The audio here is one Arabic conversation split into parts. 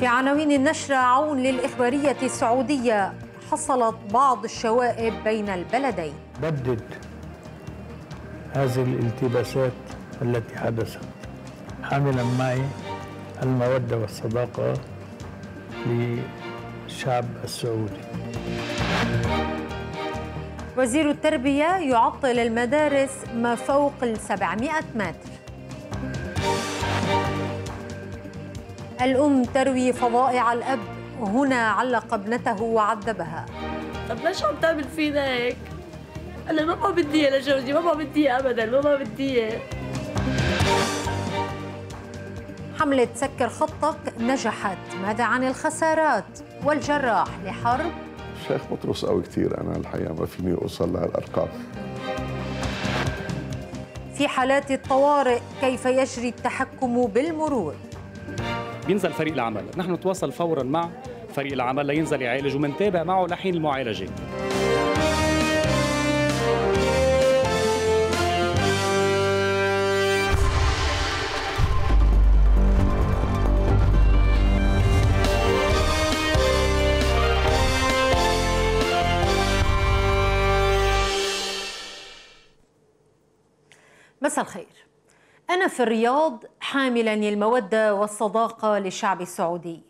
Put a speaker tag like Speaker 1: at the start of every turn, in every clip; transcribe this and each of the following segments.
Speaker 1: في عناوين النشرة عون للإخبارية السعودية حصلت بعض الشوائب بين البلدين
Speaker 2: بدد هذه الالتباسات التي حدثت حاملا معي المودة والصداقة للشعب السعودي
Speaker 1: وزير التربية يعطل المدارس ما فوق ال 700 متر الأم تروي فظائع الأب هنا علق ابنته
Speaker 3: وعذبها طب ليش عم تعمل فينا هيك؟ أنا ما بقى بدي لجوزي ما بقى بدي أبدا ما بقى بدي
Speaker 1: حملة سكر خطك نجحت ماذا عن الخسارات والجراح لحرب؟
Speaker 4: شيخ بطرس قوي كثير أنا الحقيقة ما فيني أوصل لهالأرقام
Speaker 1: في حالات الطوارئ كيف يجري التحكم بالمرور
Speaker 5: بينزل فريق العمل نحن نتواصل فورا مع فريق العمل لينزل يعالج ومنتابع معه لحين المعالجه
Speaker 1: مساء الخير أنا في الرياض حاملا المودة والصداقة للشعب السعودي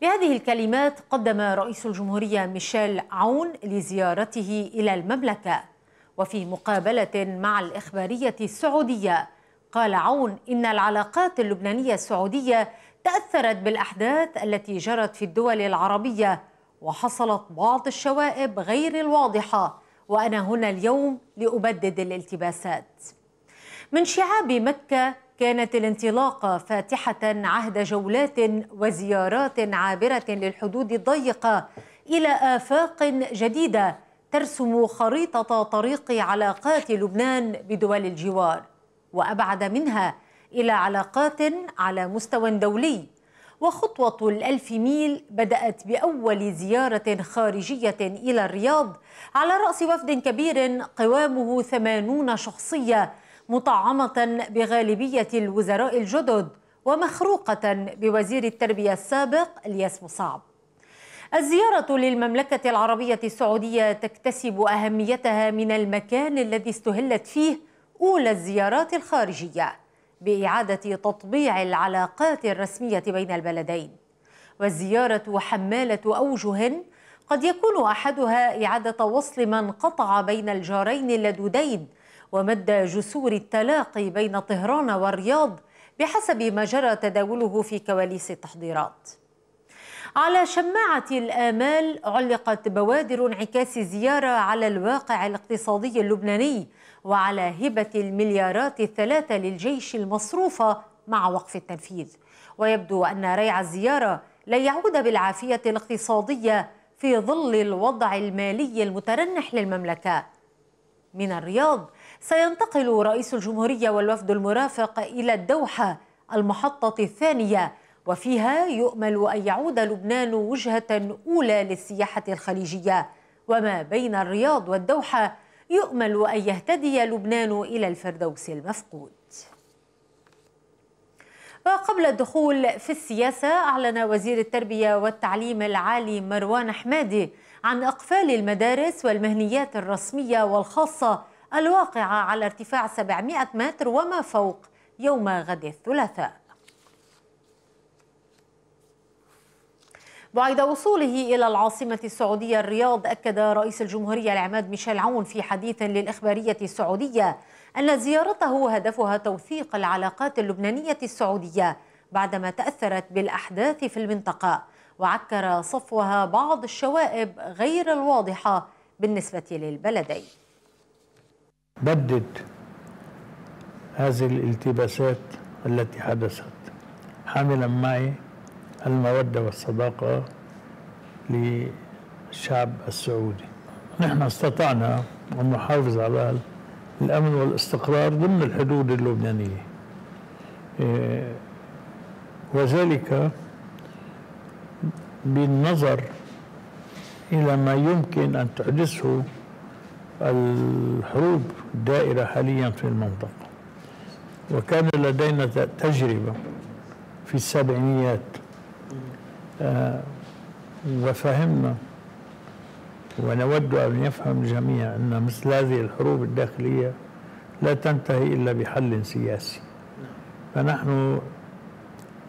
Speaker 1: بهذه الكلمات قدم رئيس الجمهورية ميشيل عون لزيارته إلى المملكة وفي مقابلة مع الإخبارية السعودية قال عون إن العلاقات اللبنانية السعودية تأثرت بالأحداث التي جرت في الدول العربية وحصلت بعض الشوائب غير الواضحة وأنا هنا اليوم لأبدد الالتباسات من شعاب مكة كانت الانطلاقة فاتحة عهد جولات وزيارات عابرة للحدود الضيقة إلى آفاق جديدة ترسم خريطة طريق علاقات لبنان بدول الجوار وأبعد منها إلى علاقات على مستوى دولي وخطوة الألف ميل بدأت بأول زيارة خارجية إلى الرياض على رأس وفد كبير قوامه ثمانون شخصية مطعمة بغالبية الوزراء الجدد ومخروقة بوزير التربية السابق الياس مصعب الزيارة للمملكة العربية السعودية تكتسب أهميتها من المكان الذي استهلت فيه أولى الزيارات الخارجية بإعادة تطبيع العلاقات الرسمية بين البلدين والزيارة حمالة أوجه قد يكون أحدها إعادة وصل من قطع بين الجارين اللدودين ومد جسور التلاقي بين طهران والرياض بحسب ما جرى تداوله في كواليس التحضيرات على شماعة الآمال علقت بوادر انعكاس زيارة على الواقع الاقتصادي اللبناني وعلى هبة المليارات الثلاثة للجيش المصروفة مع وقف التنفيذ ويبدو أن ريع الزيارة لن يعود بالعافية الاقتصادية في ظل الوضع المالي المترنح للمملكة من الرياض سينتقل رئيس الجمهورية والوفد المرافق إلى الدوحة المحطة الثانية وفيها يؤمل أن يعود لبنان وجهة أولى للسياحة الخليجية وما بين الرياض والدوحة يؤمل أن يهتدي لبنان إلى الفردوس المفقود وقبل الدخول في السياسة أعلن وزير التربية والتعليم العالي مروان حمادي عن إقفال المدارس والمهنيات الرسمية والخاصة الواقعة على ارتفاع 700 متر وما فوق يوم غد الثلاثاء بعد وصوله إلى العاصمة السعودية الرياض أكد رئيس الجمهورية العماد ميشيل عون في حديث للإخبارية السعودية أن زيارته هدفها توثيق العلاقات اللبنانية السعودية بعدما تأثرت بالأحداث في المنطقة وعكر صفوها بعض الشوائب غير الواضحة بالنسبة للبلدين
Speaker 2: بدد هذه الالتباسات التي حدثت حاملا معي المودة والصداقة للشعب السعودي نحن استطعنا أن نحافظ على الأمن والاستقرار ضمن الحدود اللبنانية إيه، وذلك بالنظر إلى ما يمكن أن تحدثه الحروب دائرة حاليا في المنطقة وكان لدينا تجربة في السبعينيات آه، وفهمنا ونود أن يفهم الجميع أن مثل هذه الحروب الداخلية لا تنتهي إلا بحل سياسي فنحن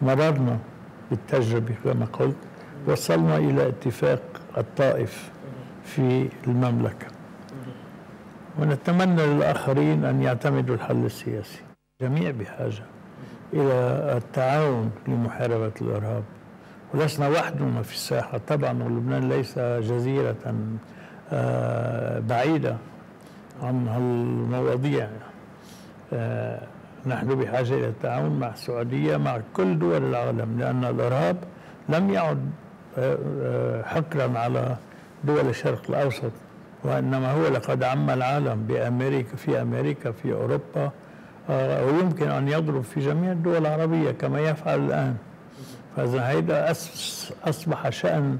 Speaker 2: مررنا بالتجربة كما قلت وصلنا إلى اتفاق الطائف في المملكه ونتمنى للآخرين أن يعتمدوا الحل السياسي الجميع بحاجة إلى التعاون لمحاربة الإرهاب ولسنا وحدنا في الساحة طبعا ولبنان ليس جزيرة آه، بعيدة عن هالمواضيع آه، نحن بحاجة إلى التعاون مع السعودية مع كل دول العالم لأن الإرهاب لم يعد آه، حكرا على دول الشرق الأوسط وإنما هو لقد عم العالم بأمريكا في أمريكا في أوروبا آه، ويمكن أن يضرب في جميع الدول العربية كما يفعل الآن فإذا هيدا أصبح شأن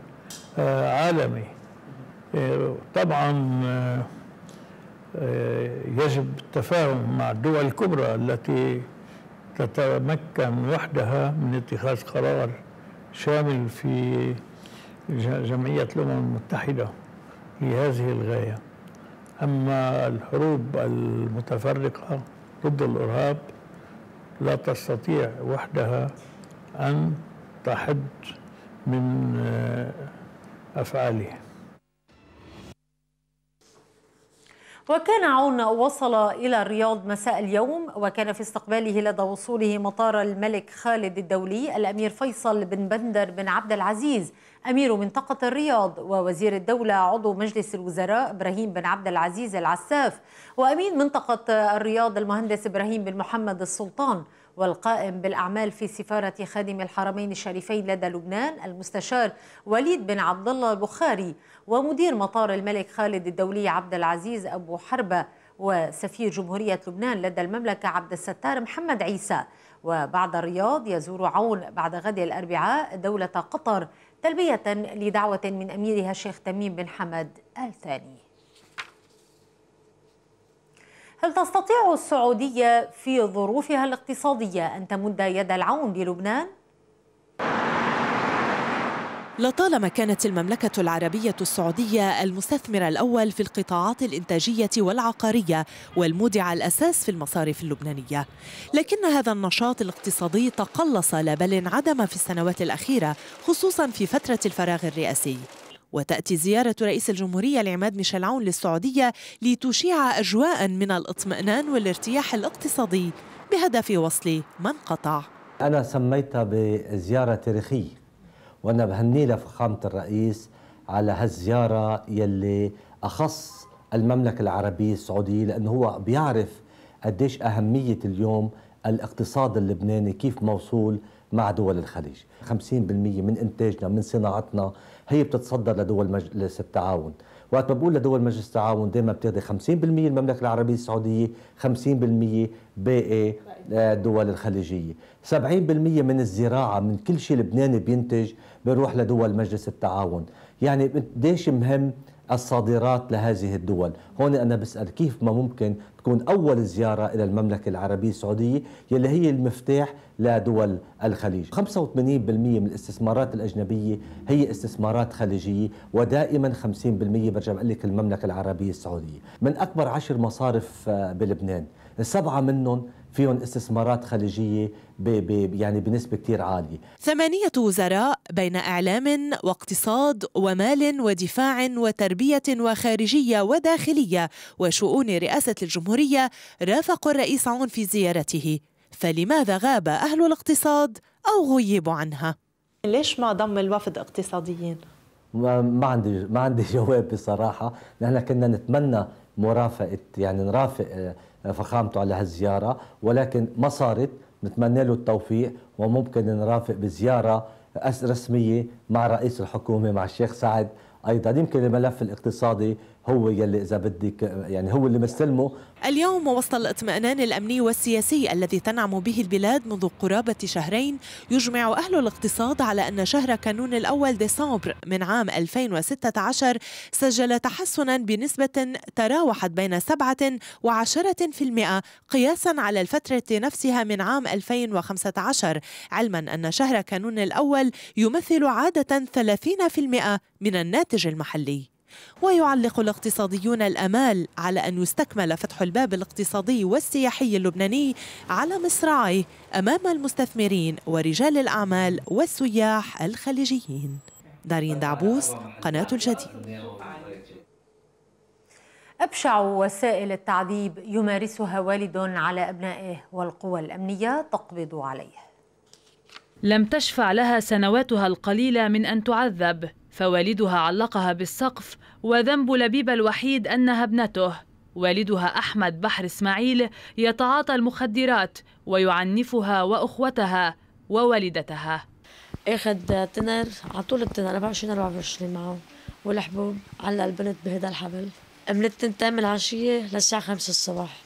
Speaker 2: آه، عالمي آه، طبعا يجب التفاهم مع الدول الكبرى التي تتمكن وحدها من اتخاذ قرار شامل في جمعية الأمم المتحدة لهذه الغاية أما الحروب المتفرقة ضد الإرهاب لا تستطيع وحدها أن تحد من آه، أفعاله
Speaker 1: وكان عون وصل إلى الرياض مساء اليوم وكان في استقباله لدى وصوله مطار الملك خالد الدولي الأمير فيصل بن بندر بن عبد العزيز أمير منطقة الرياض ووزير الدولة عضو مجلس الوزراء إبراهيم بن عبد العزيز العساف وأمين منطقة الرياض المهندس إبراهيم بن محمد السلطان والقائم بالأعمال في سفارة خادم الحرمين الشريفين لدى لبنان المستشار وليد بن عبد الله البخاري ومدير مطار الملك خالد الدولي عبد العزيز أبو حربة وسفير جمهورية لبنان لدى المملكة عبد الستار محمد عيسى وبعد الرياض يزور عون بعد غد الأربعاء دولة قطر تلبية لدعوة من أميرها الشيخ تميم بن حمد الثاني. هل تستطيع السعودية في ظروفها الاقتصادية أن تمد يد العون للبنان؟
Speaker 6: لطالما كانت المملكة العربية السعودية المستثمر الأول في القطاعات الإنتاجية والعقارية والمودع الأساس في المصارف اللبنانية لكن هذا النشاط الاقتصادي تقلص لا بل انعدم في السنوات الأخيرة خصوصا في فترة الفراغ الرئاسي وتأتي زيارة رئيس الجمهورية العماد ميشيل عون للسعودية لتشيع أجواء من الاطمئنان والارتياح الاقتصادي بهدف وصل من قطع
Speaker 7: أنا سميتها بزيارة تاريخية وانا بهني لفخامه الرئيس على هالزياره يلي اخص المملكه العربيه السعوديه لانه هو بيعرف قديش اهميه اليوم الاقتصاد اللبناني كيف موصول مع دول الخليج 50% من انتاجنا من صناعتنا هي بتتصدر لدول مجلس التعاون وقت ما بقول لدول مجلس التعاون دائما بتاخذي 50% المملكه العربيه السعوديه 50% باقي الدول آه، الخليجيه 70% من الزراعه من كل شيء لبناني بينتج بنروح لدول مجلس التعاون يعني قديش مهم الصادرات لهذه الدول هون أنا بسأل كيف ما ممكن تكون أول زيارة إلى المملكة العربية السعودية يلي هي المفتاح لدول الخليج 85% من الاستثمارات الأجنبية هي استثمارات خليجية ودائما 50% برجع بقول لك المملكة العربية السعودية من أكبر عشر مصارف آه، بلبنان السبعة منهم فيهم استثمارات خليجية ب ب يعني بنسبة كتير عالية
Speaker 6: ثمانية وزراء بين إعلام واقتصاد ومال ودفاع وتربية وخارجية وداخلية وشؤون رئاسة الجمهورية رافقوا الرئيس عون في زيارته فلماذا غاب أهل الاقتصاد أو غيبوا عنها؟ ليش ما ضم الوفد اقتصاديين؟
Speaker 7: ما عندي ما عندي جواب بصراحه نحن كنا نتمنى مرافقه يعني نرافق آه، فخامته على هالزيارة ولكن ما صارت نتمنى له التوفيق وممكن نرافق بزيارة رسمية مع رئيس الحكومة مع الشيخ سعد أيضا يمكن الملف الاقتصادي هو يلي اذا بدك يعني هو اللي مستلمه اليوم وسط
Speaker 6: الاطمئنان الامني والسياسي الذي تنعم به البلاد منذ قرابه شهرين يجمع اهل الاقتصاد على ان شهر كانون الاول ديسمبر من عام 2016 سجل تحسنا بنسبه تراوحت بين 7 و10% قياسا على الفتره نفسها من عام 2015 علما ان شهر كانون الاول يمثل عاده 30% من الناتج المحلي ويعلق الاقتصاديون الامال على ان يستكمل فتح الباب الاقتصادي والسياحي اللبناني على مصراعيه امام المستثمرين ورجال الاعمال والسياح الخليجيين. دارين دعبوس قناه الجديد.
Speaker 1: أبشع وسائل التعذيب يمارسها والد على أبنائه والقوى الأمنية تقبض عليه
Speaker 8: لم تشفع لها سنواتها القليلة من أن تعذب فوالدها علقها بالسقف وذنب لبيب الوحيد أنها ابنته والدها أحمد بحر إسماعيل يتعاطى المخدرات ويعنفها وأخوتها ووالدتها
Speaker 3: اخذ تنر على طول التنر 24 24 معه والحبوب علق البنت بهذا الحبل من التنتين من العشية للساعة 5 الصبح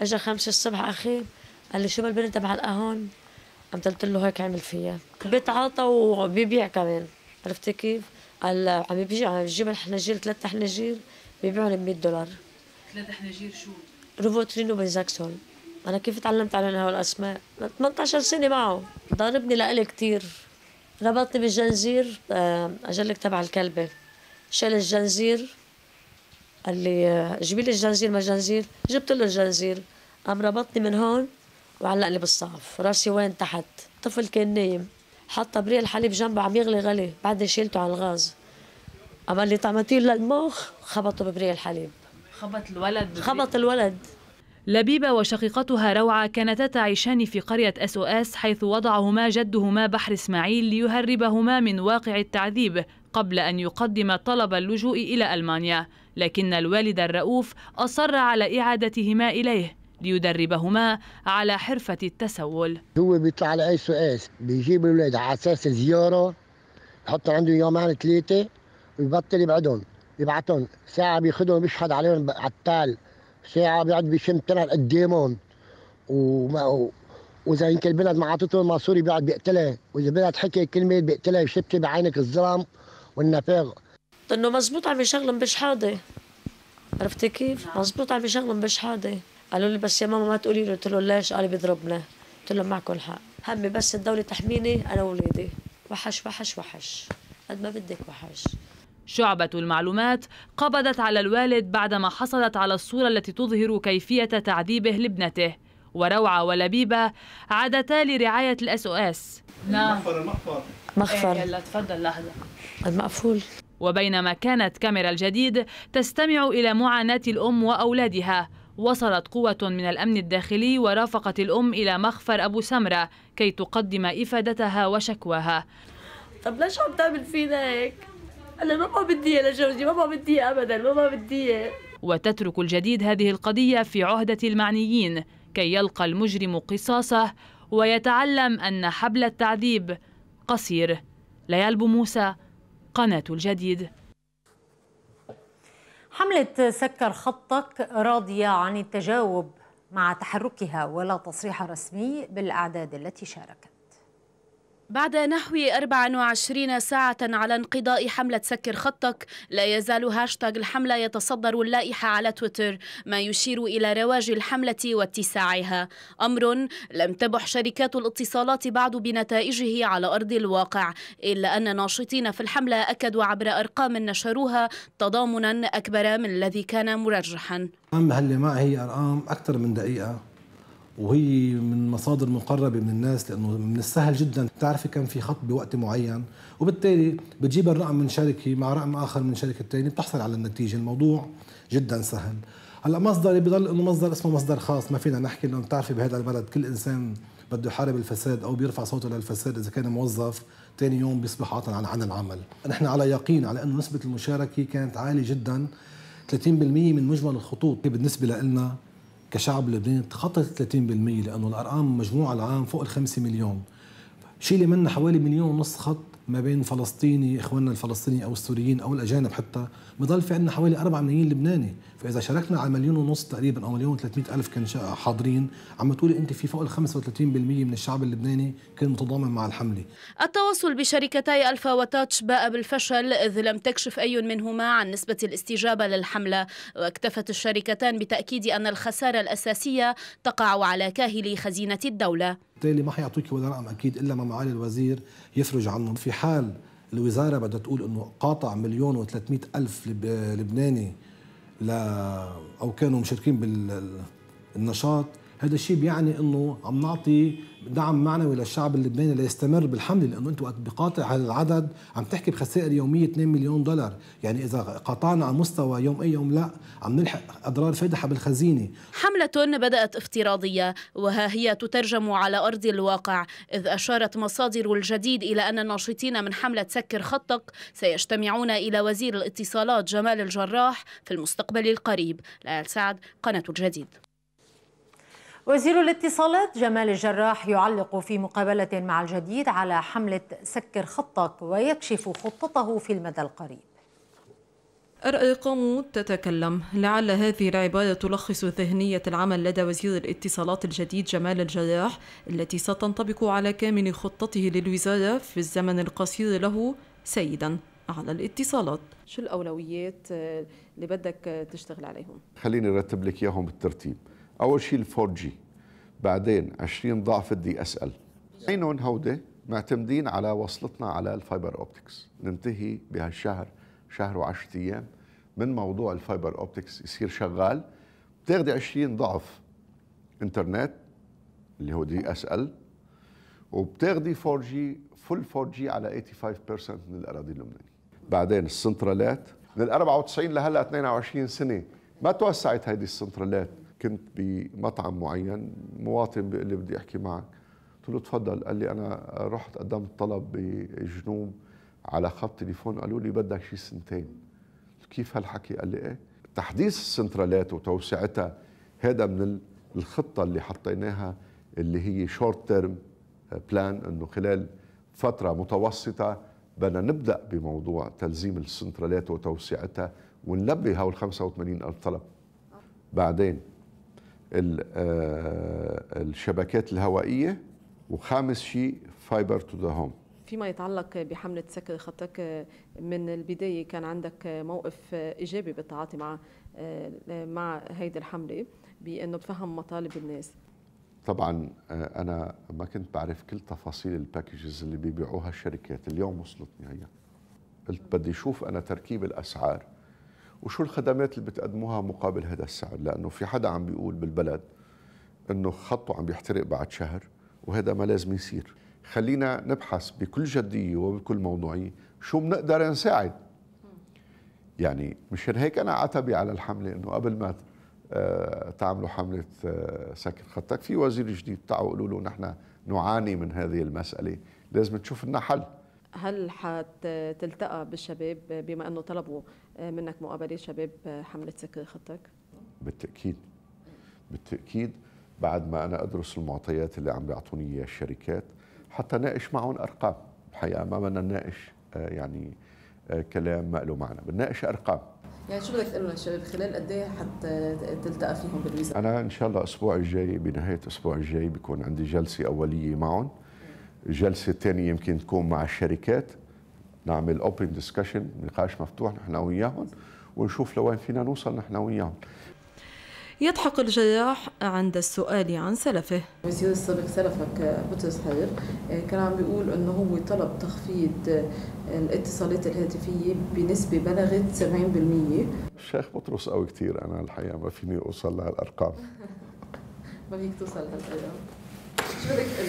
Speaker 3: اجى 5 الصبح اخي قال لي شو بالبنت تبع هون قمت قلت له هيك عمل فيها بيتعاطى وبيبيع كمان عرفتي كيف؟ قال عم بيجي عم بجيب حناجير ثلاث حناجير ببيعهم ب 100 دولار
Speaker 8: ثلاث حناجير شو؟
Speaker 3: روفوترين وبنزاكسول انا كيف تعلمت على هول الاسماء؟ 18 سنه معه ضاربني لإلي كثير ربطني بالجنزير آه، اجلك تبع الكلبه شال الجنزير قال لي آه، جيبي لي الجنزير ما جنزير جبت له الجنزير قام ربطني من هون وعلقني بالصعف بالصف راسي وين تحت طفل كان نايم حاطه بريق الحليب جنبه عم يغلي غلي بعدين شيلته على الغاز عمل لي طماطيل للمخ خبطه ببريق الحليب خبط الولد ببريق.
Speaker 8: خبط الولد لبيبة وشقيقتها روعة كانتا تعيشان في قرية أس أو أس حيث وضعهما جدهما بحر إسماعيل ليهربهما من واقع التعذيب قبل أن يقدم طلب اللجوء إلى ألمانيا لكن الوالد الرؤوف أصر على إعادتهما إليه ليدربهما على حرفة التسول
Speaker 2: هو بيطلع على أي سؤال بيجيب الأولاد على أساس زيارة يحط عنده يومين ثلاثة ويبطل يبعدهم يبعتهم ساعة بياخذهم بيشحد عليهم على التال ساعة بيقعد بيشم تنر قدامهم وما واذا يمكن البلد ما عطته المصوري بيقعد بيقتلها واذا بلد حكي كلمه بيقتلها بشبكة بعينك الظلام والنفاق
Speaker 3: انه مزبوط عم يشغلهم بشحاده عرفتي كيف؟ مزبوط عم يشغلهم بشحاده قالوا لي بس يا ماما ما تقولي له قلت له ليش قال بيضربنا قلت لهم معكم الحق همي بس الدوله تحميني انا واولادي وحش وحش وحش قد ما بدك وحش شعبة المعلومات
Speaker 8: قبضت على الوالد بعدما حصلت على الصورة التي تظهر كيفية تعذيبه لابنته وروعة ولبيبة عادتا لرعاية الاس او اس مخفر نعم. المخفر مخفر إيه، يلا تفضل لحظة المقفول وبينما كانت كاميرا الجديد تستمع إلى معاناة الأم وأولادها وصلت قوة من الأمن الداخلي ورافقت الأم إلى مخفر أبو سمرة كي تقدم إفادتها
Speaker 3: وشكواها طب ليش عم تعمل فينا هيك؟ أنا ما بدي لجوزي ما بدي أبدا ما بدي
Speaker 8: وتترك الجديد هذه القضية في عهدة المعنيين كي يلقى المجرم قصاصه ويتعلم أن حبل التعذيب قصير ليال موسى قناة الجديد
Speaker 1: حملة سكر خطك راضية عن التجاوب مع تحركها ولا تصريح رسمي بالأعداد التي شاركت
Speaker 9: بعد نحو 24 ساعة على انقضاء حملة سكر خطك لا يزال هاشتاغ الحملة يتصدر اللائحة على تويتر ما يشير إلى رواج الحملة واتساعها أمر لم تبح شركات الاتصالات بعد بنتائجه على أرض الواقع إلا أن ناشطين في الحملة أكدوا عبر أرقام نشروها تضامنا أكبر من الذي كان مرجحا
Speaker 10: أهم ما هي أرقام أكثر من دقيقة وهي من مصادر مقربه من الناس لانه من السهل جدا تعرفي كم في خط بوقت معين وبالتالي بتجيب الرقم من شركه مع رقم اخر من شركه ثانيه بتحصل على النتيجه الموضوع جدا سهل هلا مصدري بضل انه مصدر اسمه مصدر خاص ما فينا نحكي انه بتعرفي بهذا البلد كل انسان بده يحارب الفساد او بيرفع صوته للفساد اذا كان موظف ثاني يوم بيصبح عاطل عن, عن العمل نحن على يقين على انه نسبه المشاركه كانت عاليه جدا 30% من مجمل الخطوط بالنسبه لنا كشعب لبناني تخطت 30% لانه الارقام مجموعه العام فوق ال 5 مليون شيلي منا حوالي مليون ونص خط ما بين فلسطيني اخواننا الفلسطينيين او السوريين او الاجانب حتى بضل في عندنا حوالي 4 ملايين لبناني فاذا شاركنا على مليون ونص تقريبا او مليون و300 الف كان حاضرين عم تقولي انت في فوق ال 35% من الشعب اللبناني كان متضامن مع الحمله
Speaker 9: التواصل بشركتي الفا وتاتش باء بالفشل اذ لم تكشف اي منهما عن نسبه الاستجابه للحمله واكتفت الشركتان بتاكيد ان الخساره الاساسيه تقع على كاهل خزينه الدوله
Speaker 10: بالتالي ما حيعطوك ولا رقم اكيد الا ما معالي الوزير يفرج عنه في حال الوزاره بدها تقول انه قاطع مليون و300 الف لبناني او كانوا مشاركين بالنشاط هذا الشيء بيعني انه عم نعطي دعم معنوي للشعب اللبناني ليستمر بالحمله لانه انت وقت بقاطع هذا العدد عم تحكي بخسائر يوميه 2 مليون دولار، يعني اذا قاطعنا على مستوى يوم اي يوم لا عم نلحق اضرار فادحه بالخزينه.
Speaker 9: حمله بدات افتراضيه وها هي تترجم على ارض الواقع، اذ اشارت مصادر الجديد الى ان الناشطين من حمله سكر خطك سيجتمعون الى وزير الاتصالات
Speaker 1: جمال الجراح في المستقبل القريب، لا سعد قناه الجديد. وزير الاتصالات جمال الجراح يعلق في مقابلة مع الجديد على حملة سكر خطك ويكشف خطته في المدى القريب
Speaker 11: الأرقام تتكلم لعل هذه العبارة تلخص ذهنية العمل لدى وزير الاتصالات الجديد جمال الجراح التي ستنطبق على كامل خطته للوزارة في الزمن القصير له سيدا على الاتصالات شو الأولويات اللي بدك تشتغل عليهم؟
Speaker 4: خليني أرتب لك إياهم بالترتيب اول شيء الفور جي بعدين 20 ضعف الدي اس ال هودي معتمدين على وصلتنا على الفايبر اوبتكس ننتهي بهالشهر شهر و10 ايام من موضوع الفايبر اوبتكس يصير شغال بتاخذي 20 ضعف انترنت اللي هو دي اس ال وبتاخذي 4 جي فل 4 جي على 85% من الاراضي اللبنانيه بعدين السنترالات من ال 94 لهلا 22 سنه ما توسعت هيدي السنترالات كنت بمطعم معين مواطن بيقول لي بدي احكي معك قلت له تفضل قال لي انا رحت قدمت طلب بجنوب على خط تليفون قالوا لي بدك شي سنتين كيف هالحكي قال لي ايه تحديث السنترالات وتوسعتها هذا من الخطه اللي حطيناها اللي هي شورت تيرم بلان انه خلال فتره متوسطه بدنا نبدا بموضوع تلزيم السنترالات وتوسعتها ونلبي هول 85 الف طلب بعدين آه، الشبكات الهوائيه وخامس شيء فايبر تو ذا هوم
Speaker 11: فيما يتعلق بحملة سكر خطك من البداية كان عندك موقف إيجابي بالتعاطي مع آه، مع هيدي الحملة بأنه تفهم مطالب الناس
Speaker 4: طبعا آه، أنا ما كنت بعرف كل تفاصيل الباكجز اللي بيبيعوها الشركات اليوم وصلتني هي قلت بدي أشوف أنا تركيب الأسعار وشو الخدمات اللي بتقدموها مقابل هذا السعر لانه في حدا عم بيقول بالبلد انه خطه عم بيحترق بعد شهر وهذا ما لازم يصير خلينا نبحث بكل جديه وبكل موضوعيه شو بنقدر نساعد يعني مشان هيك انا عتبي على الحمله انه قبل ما آه، تعملوا حمله آه، سكن خطك في وزير جديد تعالوا قولوا له نحن نعاني من هذه المساله لازم تشوف لنا حل
Speaker 11: هل حتلتقى بالشباب بما انه طلبوا منك مقابله شباب حمله سكر خطك؟
Speaker 4: بالتاكيد بالتاكيد بعد ما انا ادرس المعطيات اللي عم بيعطوني اياها الشركات حتى ناقش معهم ارقام الحقيقه ما بدنا نناقش آه، يعني آه، كلام ما له معنى بنناقش ارقام
Speaker 11: يعني شو بدك تقول للشباب خلال قد ايه حتى تلتقى فيهم بالوزاره؟
Speaker 4: انا ان شاء الله الاسبوع الجاي بنهايه الاسبوع الجاي بكون عندي جلسه اوليه معهم جلسه ثانيه يمكن تكون مع الشركات نعمل اوبن ديسكشن نقاش مفتوح نحن وياهم ونشوف لوين فينا نوصل نحن وياهم
Speaker 11: يضحك الجياح عند السؤال عن سلفه وزير السابق سلفك بطرس صغير كان عم بيقول انه هو طلب تخفيض الاتصالات الهاتفيه بنسبه بلغت
Speaker 4: 70% الشيخ بطرس قوي كثير انا الحقيقه ما فيني اوصل لهالارقام
Speaker 11: ما فيك توصل لهالارقام شو بدك تقول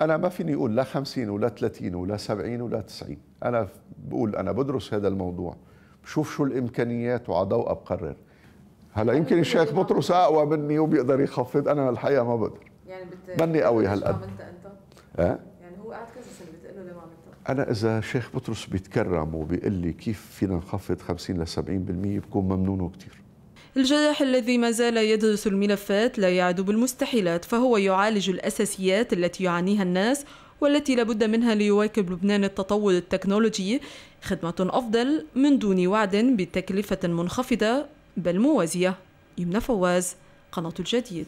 Speaker 4: أنا ما فيني أقول لا 50 ولا 30 ولا 70 ولا 90 أنا بقول أنا بدرس هذا الموضوع بشوف شو الإمكانيات وعلى ضوء بقرر هلا يمكن الشيخ بطرس أقوى مني وبيقدر يخفض أنا الحقيقة ما بقدر يعني بت... مني قوي هالقد انت عملت أنت؟ أه؟
Speaker 11: يعني هو قاعد كذا سنة بتقول له ما عملت
Speaker 4: أنا إذا شيخ بطرس بيتكرم وبيقول لي كيف فينا نخفض 50 ل 70% بكون ممنونه كثير
Speaker 11: الجراح الذي ما زال يدرس الملفات لا يعد بالمستحيلات فهو يعالج الأساسيات التي يعانيها الناس والتي لابد منها ليواكب لبنان التطور التكنولوجي خدمة أفضل من دون وعد بتكلفة منخفضة بل موازية يمنى فواز قناة الجديد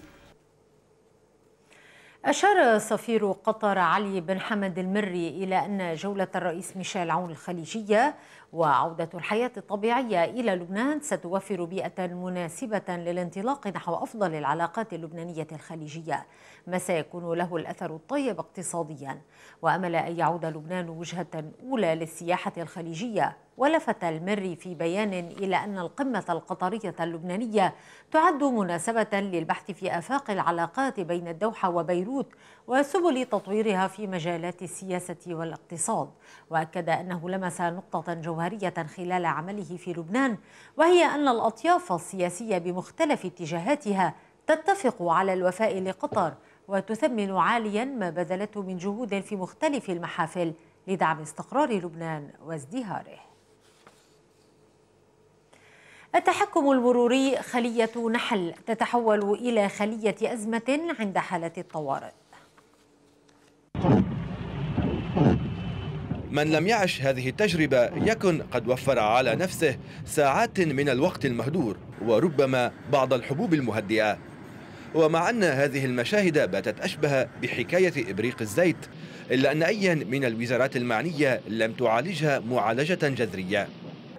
Speaker 1: أشار سفير قطر علي بن حمد المري إلى أن جولة الرئيس ميشيل عون الخليجية وعودة الحياة الطبيعية إلى لبنان ستوفر بيئة مناسبة للانطلاق نحو أفضل العلاقات اللبنانية الخليجية ما سيكون له الأثر الطيب اقتصاديا وأمل أن يعود لبنان وجهة أولى للسياحة الخليجية ولفت المري في بيان إلى أن القمة القطرية اللبنانية تعد مناسبة للبحث في آفاق العلاقات بين الدوحة وبيروت وسبل تطويرها في مجالات السياسة والاقتصاد وأكد أنه لمس نقطة جوهرية خلال عمله في لبنان وهي أن الأطياف السياسية بمختلف اتجاهاتها تتفق على الوفاء لقطر وتثمن عاليا ما بذلته من جهود في مختلف المحافل لدعم استقرار لبنان وازدهاره التحكم المروري خلية نحل تتحول إلى خلية أزمة عند حالة الطوارئ
Speaker 12: من لم يعش هذه التجربة يكن قد وفر على نفسه ساعات من الوقت المهدور وربما بعض الحبوب المهدئة ومع أن هذه المشاهد باتت أشبه بحكاية إبريق الزيت إلا أن أيا من الوزارات المعنية لم تعالجها معالجة جذرية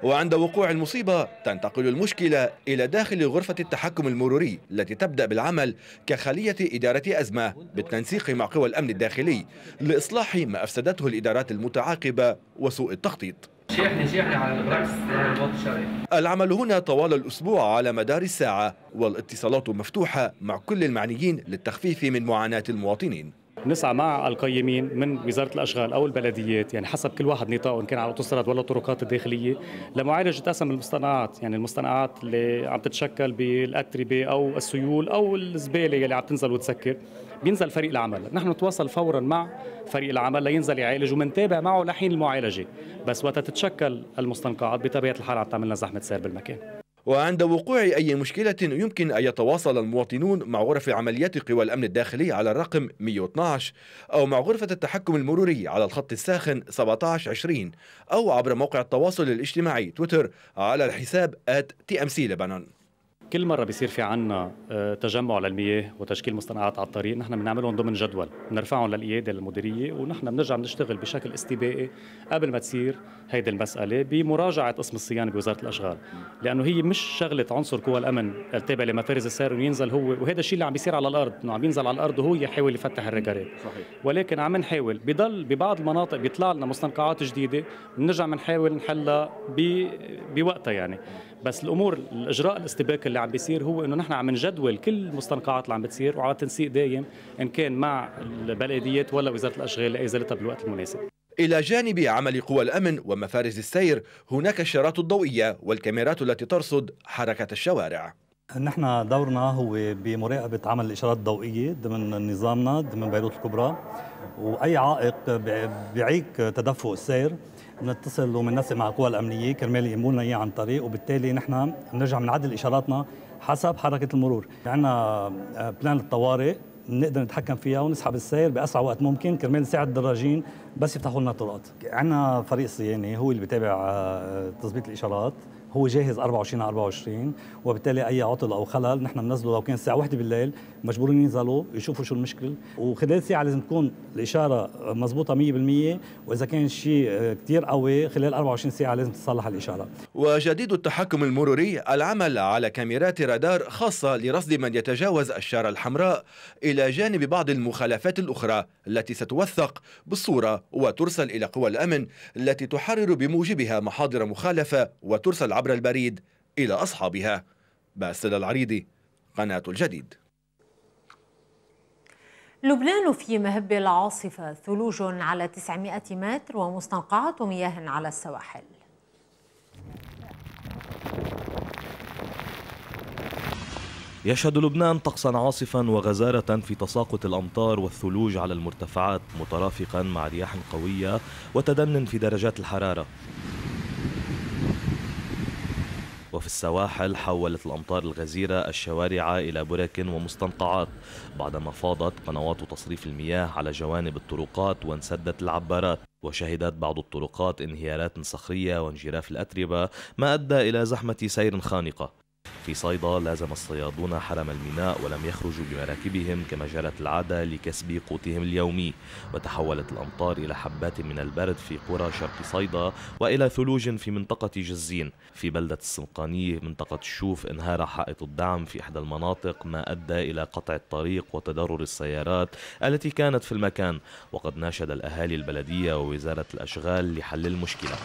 Speaker 12: وعند وقوع المصيبة تنتقل المشكلة إلى داخل غرفة التحكم المروري التي تبدأ بالعمل كخلية إدارة أزمة بالتنسيق مع قوى الأمن الداخلي لإصلاح ما أفسدته الإدارات المتعاقبة وسوء التخطيط
Speaker 7: آه،
Speaker 12: العمل هنا طوال الأسبوع على مدار الساعة والاتصالات مفتوحة مع كل المعنيين للتخفيف من معاناة المواطنين
Speaker 5: نسعى مع القيمين من وزاره الاشغال او البلديات يعني حسب كل واحد نطاقه ان كان على الاوتوستراد ولا الطرقات الداخليه لمعالجه اسم المصطنعات يعني المصطنعات اللي عم تتشكل بالاتربه او السيول او الزباله اللي عم تنزل وتسكر بينزل فريق العمل نحن نتواصل فورا مع فريق العمل لينزل يعالج ومنتابع معه لحين المعالجه بس وقت تتشكل المستنقعات بطبيعه الحال عم تعمل لنا زحمه سير بالمكان
Speaker 12: وعند وقوع أي مشكلة يمكن أن يتواصل المواطنون مع غرف عمليات قوى الأمن الداخلي على الرقم 112 أو مع غرفة التحكم المروري على الخط الساخن 1720 أو عبر موقع التواصل الاجتماعي تويتر على الحساب
Speaker 5: at TMC لبنان كل مرة بيصير في عنا آه، تجمع للمياه وتشكيل مصطنعات على الطريق نحن بنعملهم ضمن جدول بنرفعهم للقيادة المديرية ونحن بنرجع بنشتغل بشكل استباقي قبل ما تصير هيدي المسألة بمراجعة قسم الصيانة بوزارة الأشغال لأنه هي مش شغلة عنصر قوى الأمن التابع لمفارز السير وينزل هو وهذا الشيء اللي عم بيصير على الأرض إنه عم ينزل على الأرض وهو يحاول يفتح الرجالات ولكن عم نحاول بضل ببعض المناطق بيطلع لنا مستنقعات جديدة بنرجع بنحاول نحلها بوقتها يعني بس الأمور الإجراء الاستباقي اللي عم بيصير هو انه نحن عم نجدول كل المستنقعات اللي عم بتصير وعلى تنسيق دايم ان كان مع البلديات ولا وزاره الاشغال لازالتها بالوقت المناسب.
Speaker 12: إلى جانب عمل قوى الأمن ومفارز السير هناك الشارات الضوئية والكاميرات التي ترصد حركة الشوارع
Speaker 5: نحن دورنا هو بمراقبة عمل الإشارات الضوئية ضمن نظامنا ضمن بيروت الكبرى وأي عائق بيعيق تدفق السير بنتصل وبننسق مع القوى الامنيه كرمال يقوموا لنا اياه عن طريق وبالتالي نحن بنرجع بنعدل اشاراتنا حسب حركه المرور عندنا بلان آه، الطوارئ بنقدر نتحكم فيها ونسحب السير باسرع وقت ممكن كرمال نساعد الدراجين بس يفتحوا لنا الطرقات عندنا فريق صيانه هو اللي بيتابع آه، تظبيط الاشارات هو جاهز 24 على 24 وبالتالي اي عطل او خلل نحن بننزله لو كان الساعه 1 بالليل مجبورين ينزلوا يشوفوا شو المشكله وخلال ساعه لازم تكون الاشاره مضبوطه 100% واذا كان شيء آه، كثير قوي خلال 24 ساعه لازم تتصلح الاشاره
Speaker 12: وجديد التحكم المروري العمل على كاميرات رادار خاصه لرصد من يتجاوز الشاره الحمراء الى جانب بعض المخالفات الاخرى التي ستوثق بالصوره وترسل الى قوى الامن التي تحرر بموجبها محاضر مخالفه وترسل عبر عبر البريد إلى أصحابها باسل العريضي قناة الجديد
Speaker 1: لبنان في مهب العاصفة ثلوج على 900 متر ومستنقعات مياه على السواحل
Speaker 13: يشهد لبنان طقسا عاصفا وغزارة في تساقط الأمطار والثلوج على المرتفعات مترافقا مع رياح قوية وتدن في درجات الحرارة وفي السواحل حولت الأمطار الغزيرة الشوارع إلى برك ومستنقعات بعدما فاضت قنوات تصريف المياه على جوانب الطرقات وانسدت العبارات وشهدت بعض الطرقات انهيارات صخرية وانجراف الأتربة ما أدى إلى زحمة سير خانقة في صيدا لازم الصيادون حرم الميناء ولم يخرجوا بمراكبهم كما جرت العادة لكسب قوتهم اليومي وتحولت الأمطار إلى حبات من البرد في قرى شرق صيدا وإلى ثلوج في منطقة جزين في بلدة السنقانية منطقة الشوف انهار حائط الدعم في إحدى المناطق ما أدى إلى قطع الطريق وتضرر السيارات التي كانت في المكان وقد ناشد الأهالي البلدية ووزارة الأشغال لحل المشكلة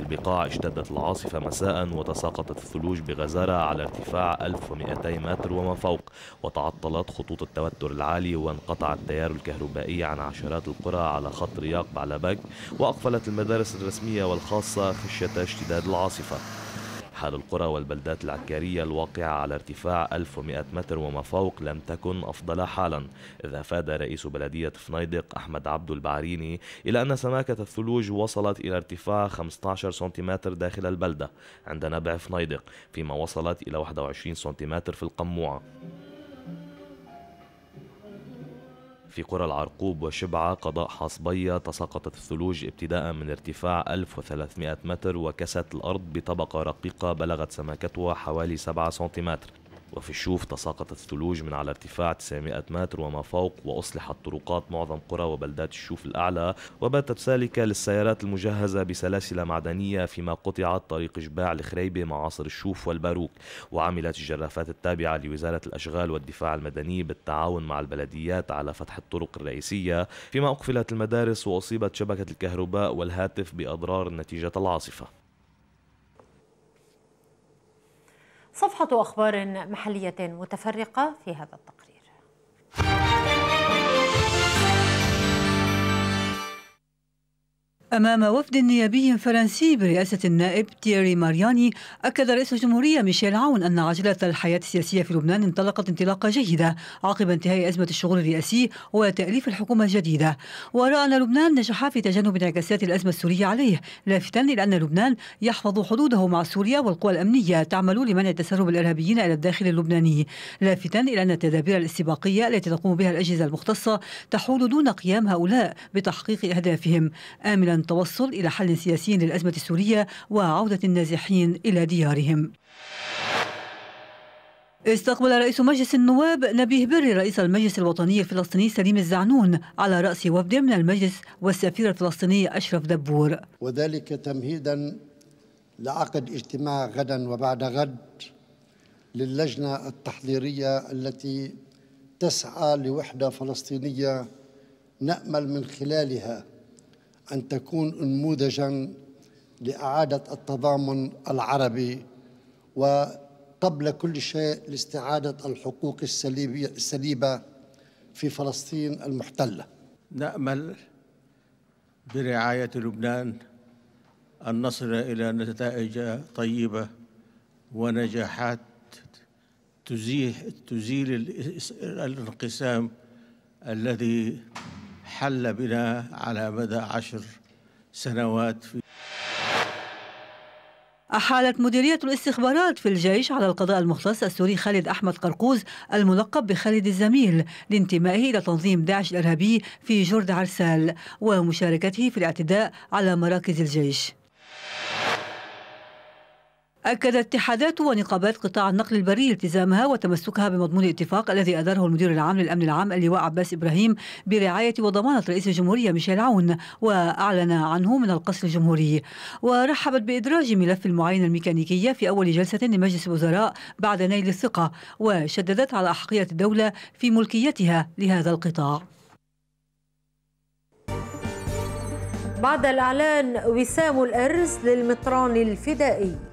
Speaker 13: البقاع اشتدت العاصفة مساء وتساقطت الثلوج بغزارة على ارتفاع 1200 متر وما فوق وتعطلت خطوط التوتر العالي وانقطع التيار الكهربائي عن عشرات القرى على خط رياق بعلبك وأقفلت المدارس الرسمية والخاصة خشية اشتداد العاصفة حال القرى والبلدات العكارية الواقعة على ارتفاع 1100 متر وما فوق لم تكن أفضل حالا إذ أفاد رئيس بلدية فنيدق أحمد عبد البعريني إلى أن سماكة الثلوج وصلت إلى ارتفاع 15 سنتيمتر داخل البلدة عند نبع فنيدق فيما وصلت إلى 21 سنتيمتر في القموعة في قرى العرقوب وشبعة قضاء حصبية تساقطت الثلوج ابتداء من ارتفاع 1300 متر وكست الأرض بطبقة رقيقة بلغت سماكتها حوالي 7 سنتيمتر وفي الشوف تساقط الثلوج من على ارتفاع 900 متر وما فوق وأصلحت طرقات معظم قرى وبلدات الشوف الأعلى وباتت سالكة للسيارات المجهزة بسلاسل معدنية فيما قطعت طريق جباع الخريبة معاصر الشوف والباروك وعملت الجرافات التابعة لوزارة الأشغال والدفاع المدني بالتعاون مع البلديات على فتح الطرق الرئيسية فيما أقفلت المدارس وأصيبت شبكة الكهرباء والهاتف بأضرار نتيجة العاصفة
Speaker 1: صفحة أخبار محلية متفرقة في هذا التقرير
Speaker 14: أمام وفد نيابي فرنسي برئاسة النائب تيري مارياني أكد رئيس الجمهورية ميشيل عون أن عجلة الحياة السياسية في لبنان انطلقت انطلاقة جيدة عقب انتهاء أزمة الشغل الرئاسي وتأليف الحكومة الجديدة ورأى أن لبنان نجح في تجنب انعكاسات الأزمة السورية عليه لافتا إلى أن لبنان يحفظ حدوده مع سوريا والقوى الأمنية تعمل لمنع تسرب الإرهابيين إلى الداخل اللبناني لافتا إلى أن التدابير الاستباقية التي تقوم بها الأجهزة المختصة تحول دون قيام هؤلاء بتحقيق أهدافهم آملا التوصل إلى حل سياسي للأزمة السورية وعودة النازحين إلى ديارهم استقبل رئيس مجلس النواب نبيه بري رئيس المجلس الوطني الفلسطيني سليم الزعنون على رأس وفد من المجلس والسفير الفلسطيني أشرف دبور
Speaker 2: وذلك تمهيدا لعقد اجتماع غدا وبعد غد للجنة التحضيرية التي تسعى لوحدة فلسطينية نأمل من خلالها أن تكون نموذجا لإعادة التضامن العربي وقبل كل شيء لاستعادة الحقوق السليبة في فلسطين المحتلة نأمل برعاية لبنان أن نصل إلى نتائج طيبة ونجاحات تزيح تزيل الانقسام الذي حل بنا على مدى عشر
Speaker 7: سنوات في
Speaker 14: أحالت مديرية الاستخبارات في الجيش على القضاء المختص السوري خالد أحمد قرقوز الملقب بخالد الزميل لانتمائه إلى تنظيم داعش الإرهابي في جرد عرسال ومشاركته في الاعتداء على مراكز الجيش أكد اتحادات ونقابات قطاع النقل البري التزامها وتمسكها بمضمون الاتفاق الذي أداره المدير العام للأمن العام اللواء عباس إبراهيم برعاية وضمانة رئيس الجمهورية ميشيل عون وأعلن عنه من القصر الجمهوري ورحبت بإدراج ملف المعاينة الميكانيكية في أول جلسة لمجلس الوزراء بعد نيل الثقة وشددت على أحقية الدولة في ملكيتها لهذا القطاع بعد
Speaker 1: الإعلان وسام الأرز للمطران الفدائي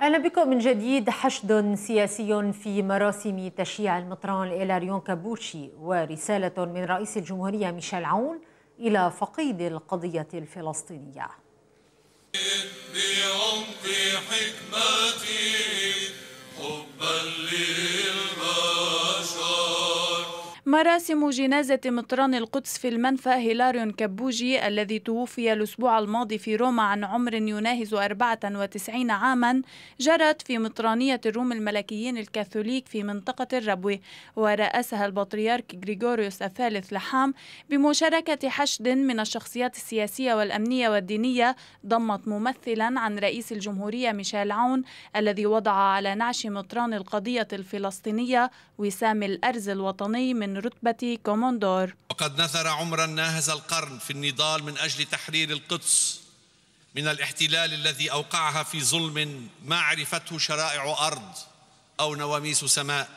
Speaker 1: أهلا بكم من جديد حشد سياسي في مراسم تشييع المطران إيلاريون كابوشي ورسالة من رئيس الجمهورية ميشيل عون إلى فقيد القضية الفلسطينية
Speaker 13: بعمق حكمتي
Speaker 4: حبا
Speaker 15: مراسم جنازة مطران القدس في المنفى هيلاريون كبوجي الذي توفي الأسبوع الماضي في روما عن عمر يناهز 94 عاما جرت في مطرانية الروم الملكيين الكاثوليك في منطقة الربوي ورأسها البطريرك غريغوريوس الثالث لحام بمشاركة حشد من الشخصيات السياسية والأمنية والدينية ضمت ممثلا عن رئيس الجمهورية ميشيل عون الذي وضع على نعش مطران القضية الفلسطينية وسام الأرز الوطني من رتبة كوموندور
Speaker 12: وقد نثر عمرا ناهز القرن في النضال من أجل تحرير القدس من الاحتلال الذي أوقعها في ظلم ما عرفته شرائع أرض أو نواميس سماء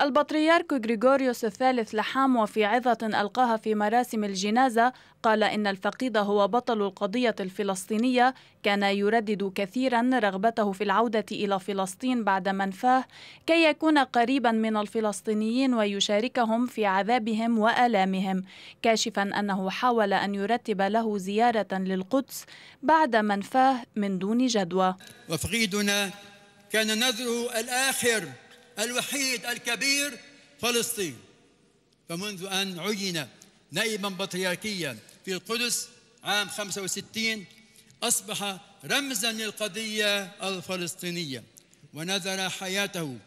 Speaker 15: البطريرك غريغوريوس الثالث لحام وفي عظة ألقاها في مراسم الجنازة قال إن الفقيد هو بطل القضية الفلسطينية كان يردد كثيرا رغبته في العودة إلى فلسطين بعد منفاه كي يكون قريبا من الفلسطينيين ويشاركهم في عذابهم وآلامهم كاشفا أنه حاول أن يرتب له زيارة للقدس بعد منفاه من دون جدوى
Speaker 16: وفقيدنا كان نذره الآخر الوحيد الكبير فلسطين فمنذ أن عين نائبا بطريركيا في القدس عام 65 أصبح رمزا للقضية الفلسطينية ونذر حياته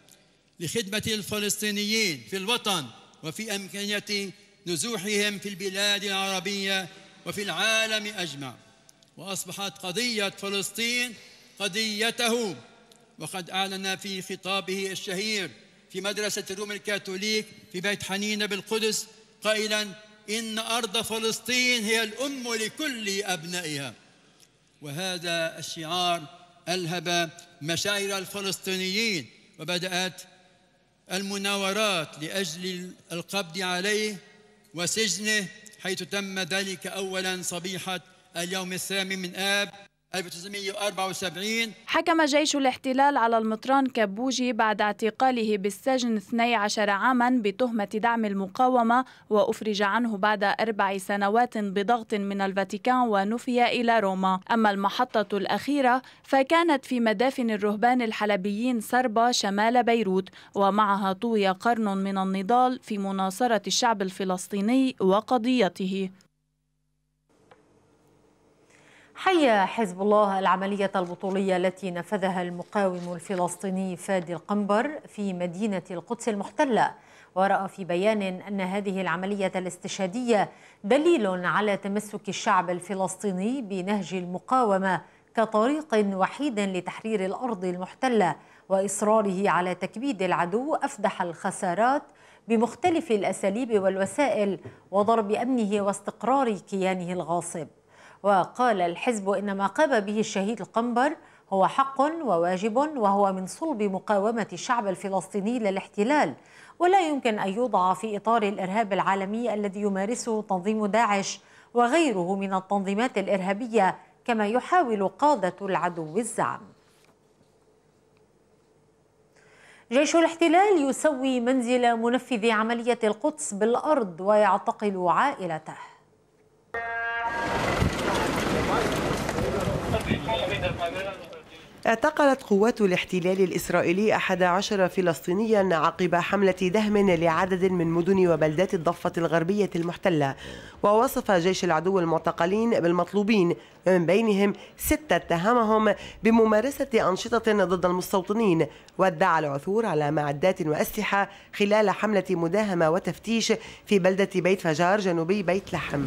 Speaker 16: لخدمة الفلسطينيين في الوطن وفي أمكانية نزوحهم في البلاد العربية وفي العالم أجمع وأصبحت قضية فلسطين قضيته وقد أعلن في خطابه الشهير في مدرسة الروم الكاثوليك في بيت حنينة بالقدس قائلا إن أرض فلسطين هي الأم لكل أبنائها وهذا الشعار ألهب مشاعر الفلسطينيين وبدأت المناورات لأجل القبض عليه وسجنه حيث تم ذلك أولا صبيحة اليوم الثامن من آب 1974
Speaker 15: حكم جيش الاحتلال على المطران كبوجي بعد اعتقاله بالسجن 12 عاما بتهمة دعم المقاومة وأفرج عنه بعد أربع سنوات بضغط من الفاتيكان ونفي إلى روما أما المحطة الأخيرة فكانت في مدافن الرهبان الحلبيين سربا شمال بيروت ومعها طوي قرن من النضال في مناصرة الشعب الفلسطيني وقضيته
Speaker 1: حيا حزب الله العملية البطولية التي نفذها المقاوم الفلسطيني فادي القنبر في مدينة القدس المحتلة ورأى في بيان أن هذه العملية الاستشهادية دليل على تمسك الشعب الفلسطيني بنهج المقاومة كطريق وحيد لتحرير الأرض المحتلة وإصراره على تكبيد العدو أفدح الخسارات بمختلف الأساليب والوسائل وضرب أمنه واستقرار كيانه الغاصب وقال الحزب إن ما قام به الشهيد القنبر هو حق وواجب وهو من صلب مقاومة الشعب الفلسطيني للاحتلال ولا يمكن أن يوضع في إطار الإرهاب العالمي الذي يمارسه تنظيم داعش وغيره من التنظيمات الإرهابية كما يحاول قادة العدو الزعم جيش الاحتلال يسوي منزل منفذ عملية القدس بالأرض ويعتقل عائلته اعتقلت قوات
Speaker 17: الاحتلال الإسرائيلي 11 فلسطينيا عقب حملة دهم لعدد من مدن وبلدات الضفة الغربية المحتلة ووصف جيش العدو المعتقلين بالمطلوبين من بينهم ستة اتهمهم بممارسة أنشطة ضد المستوطنين وادعى العثور على معدات وأسلحة خلال حملة مداهمة وتفتيش في بلدة بيت فجار جنوبي بيت لحم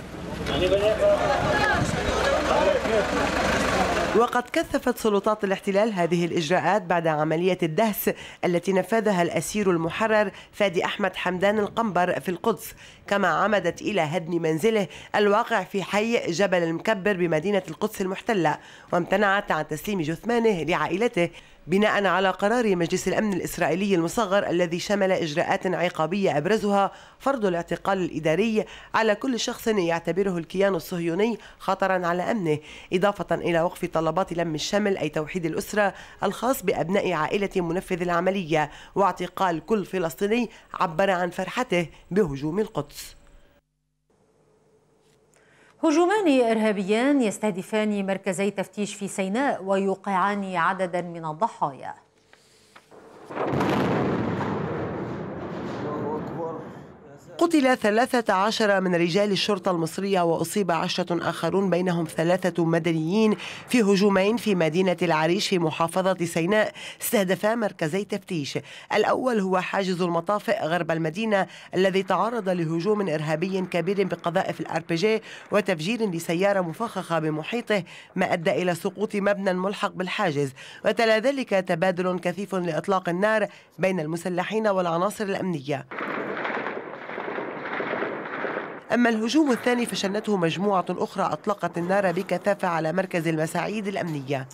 Speaker 17: وقد كثفت سلطات الاحتلال هذه الإجراءات بعد عملية الدهس التي نفذها الأسير المحرر فادي أحمد حمدان القنبر في القدس كما عمدت إلى هدم منزله الواقع في حي جبل المكبر بمدينة القدس المحتلة وامتنعت عن تسليم جثمانه لعائلته بناء على قرار مجلس الامن الاسرائيلي المصغر الذي شمل اجراءات عقابيه ابرزها فرض الاعتقال الاداري على كل شخص يعتبره الكيان الصهيوني خطرا على امنه، اضافه الى وقف طلبات لم الشمل اي توحيد الاسره الخاص بابناء عائله منفذ العمليه، واعتقال كل فلسطيني عبر عن فرحته بهجوم القدس.
Speaker 1: هجومان إرهابيان يستهدفان مركزي تفتيش في سيناء ويوقعان عددا من الضحايا
Speaker 17: قتل 13 من رجال الشرطة المصرية وأصيب عشرة آخرون بينهم ثلاثة مدنيين في هجومين في مدينة العريش في محافظة سيناء استهدفا مركزي تفتيش الأول هو حاجز المطافئ غرب المدينة الذي تعرض لهجوم إرهابي كبير بقذائف الار بي جي وتفجير لسيارة مفخخة بمحيطه ما أدى إلى سقوط مبنى ملحق بالحاجز وتلا ذلك تبادل كثيف لإطلاق النار بين المسلحين والعناصر الأمنية أما الهجوم الثاني فشنته مجموعة أخرى أطلقت النار بكثافة على مركز المساعيد الأمنية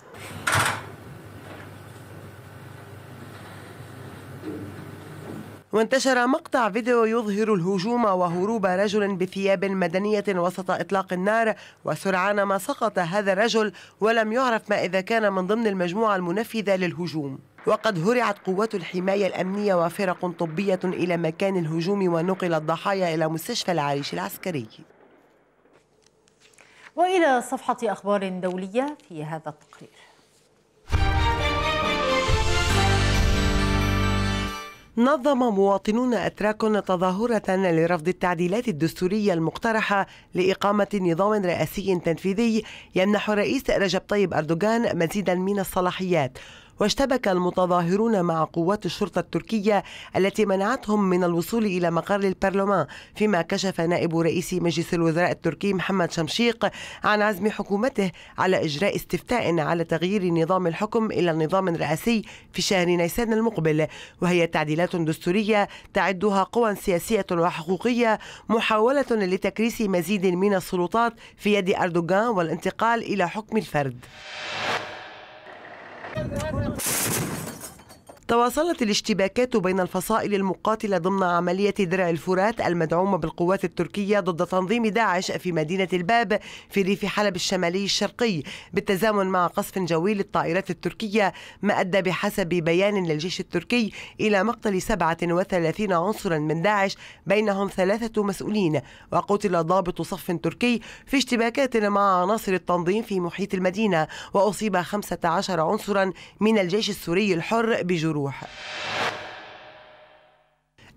Speaker 17: وانتشر مقطع فيديو يظهر الهجوم وهروب رجل بثياب مدنية وسط إطلاق النار وسرعان ما سقط هذا الرجل ولم يعرف ما إذا كان من ضمن المجموعة المنفذة للهجوم وقد هرعت قوات الحماية الأمنية وفرق طبية إلى مكان الهجوم ونقل الضحايا إلى مستشفى العريش العسكري
Speaker 1: وإلى صفحة أخبار دولية في هذا التقرير
Speaker 17: نظم مواطنون أتراك تظاهرة لرفض التعديلات الدستورية المقترحة لإقامة نظام رئاسي تنفيذي يمنح الرئيس رجب طيب أردوغان مزيدا من الصلاحيات واشتبك المتظاهرون مع قوات الشرطة التركية التي منعتهم من الوصول إلى مقر البرلمان فيما كشف نائب رئيس مجلس الوزراء التركي محمد شمشيق عن عزم حكومته على إجراء استفتاء على تغيير نظام الحكم إلى نظام رئاسي في شهر نيسان المقبل وهي تعديلات دستورية تعدها قوى سياسية وحقوقية محاولة لتكريس مزيد من السلطات في يد أردوغان والانتقال إلى حكم الفرد No, تواصلت الاشتباكات بين الفصائل المقاتلة ضمن عملية درع الفرات المدعومة بالقوات التركية ضد تنظيم داعش في مدينة الباب في ريف حلب الشمالي الشرقي بالتزامن مع قصف جوي للطائرات التركية ما أدى بحسب بيان للجيش التركي إلى مقتل 37 عنصرا من داعش بينهم ثلاثة مسؤولين وقتل ضابط صف تركي في اشتباكات مع عناصر التنظيم في محيط المدينة وأصيب 15 عنصرا من الجيش السوري الحر بجروح الجروح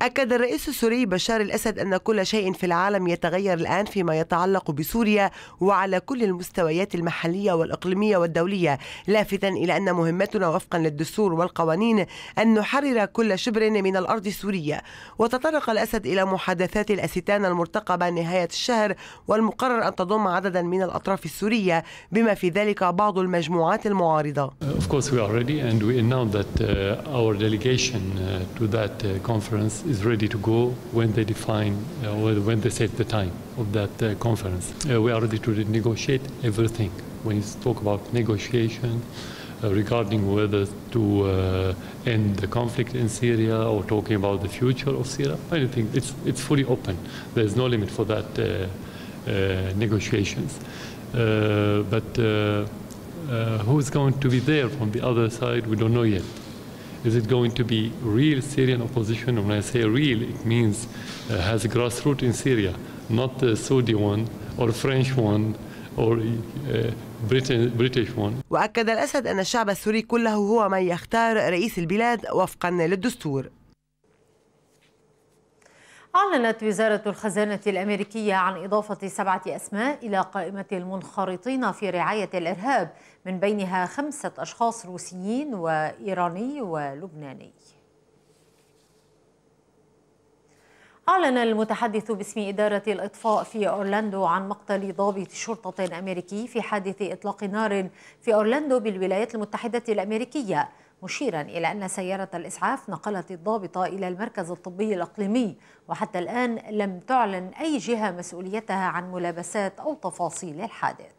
Speaker 17: أكد الرئيس السوري بشار الأسد أن كل شيء في العالم يتغير الآن فيما يتعلق بسوريا وعلى كل المستويات المحلية والإقليمية والدولية لافتا إلى أن مهمتنا وفقا للدستور والقوانين أن نحرر كل شبر من الأرض السورية وتطرق الأسد إلى محادثات الأستان المرتقبة نهاية الشهر والمقرر أن تضم عددا من الأطراف السورية بما في ذلك بعض المجموعات المعارضة
Speaker 5: Of course we are ready and we announced that uh, our delegation uh, to that uh, conference is ready to go when they define or uh, when they set the time of that uh, conference. Uh, we are ready to negotiate everything. When you talk about negotiation, regarding whether to uh, end the conflict in Syria or talking about the future of Syria. Anything, it's, it's fully open. There's no limit for that uh, uh, negotiations. but who's going to be there from the other side, we don't know yet. Is it going to be real Syrian opposition? When I say real, it means uh, has a grassroots in Syria, not the Saudi one or French one or uh,
Speaker 17: وأكد الأسد أن الشعب السوري كله هو من يختار رئيس البلاد وفقا للدستور
Speaker 1: أعلنت وزارة الخزانة الأمريكية عن إضافة سبعة أسماء إلى قائمة المنخرطين في رعاية الإرهاب من بينها خمسة أشخاص روسيين وإيراني ولبناني أعلن المتحدث باسم إدارة الإطفاء في أورلاندو عن مقتل ضابط شرطة أمريكي في حادث إطلاق نار في أورلاندو بالولايات المتحدة الأمريكية مشيرا إلى أن سيارة الإسعاف نقلت الضابط إلى المركز الطبي الإقليمي وحتى الآن لم تعلن أي جهة مسؤوليتها عن ملابسات أو تفاصيل الحادث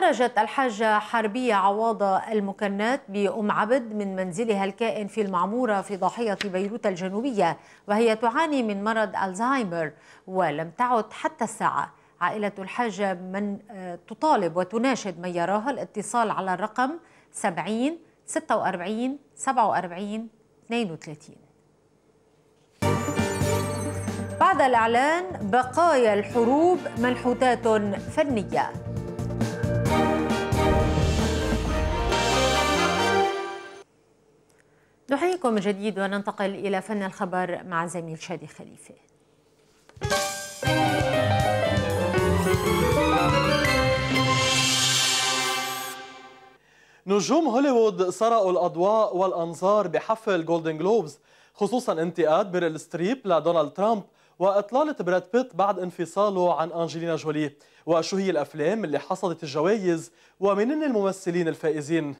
Speaker 1: خرجت الحاجة حربية عواضة المكنات بأم عبد من منزلها الكائن في المعمورة في ضاحية بيروت الجنوبية وهي تعاني من مرض ألزهايمر ولم تعد حتى الساعة عائلة الحاجة من آه، تطالب وتناشد من يراها الاتصال على الرقم 70 46 47 32 بعد الإعلان بقايا الحروب منحوتات فنية نحييكم من جديد وننتقل إلى فن الخبر مع زميل شادي خليفة
Speaker 18: نجوم هوليوود سرقوا الأضواء والأنظار بحفل جولدن جلوبز خصوصا انتقاد بيريل ستريب لدونالد ترامب وإطلالة براد بيت بعد انفصاله عن أنجلينا جولي وشو هي الأفلام اللي حصدت الجوائز ومنين الممثلين الفائزين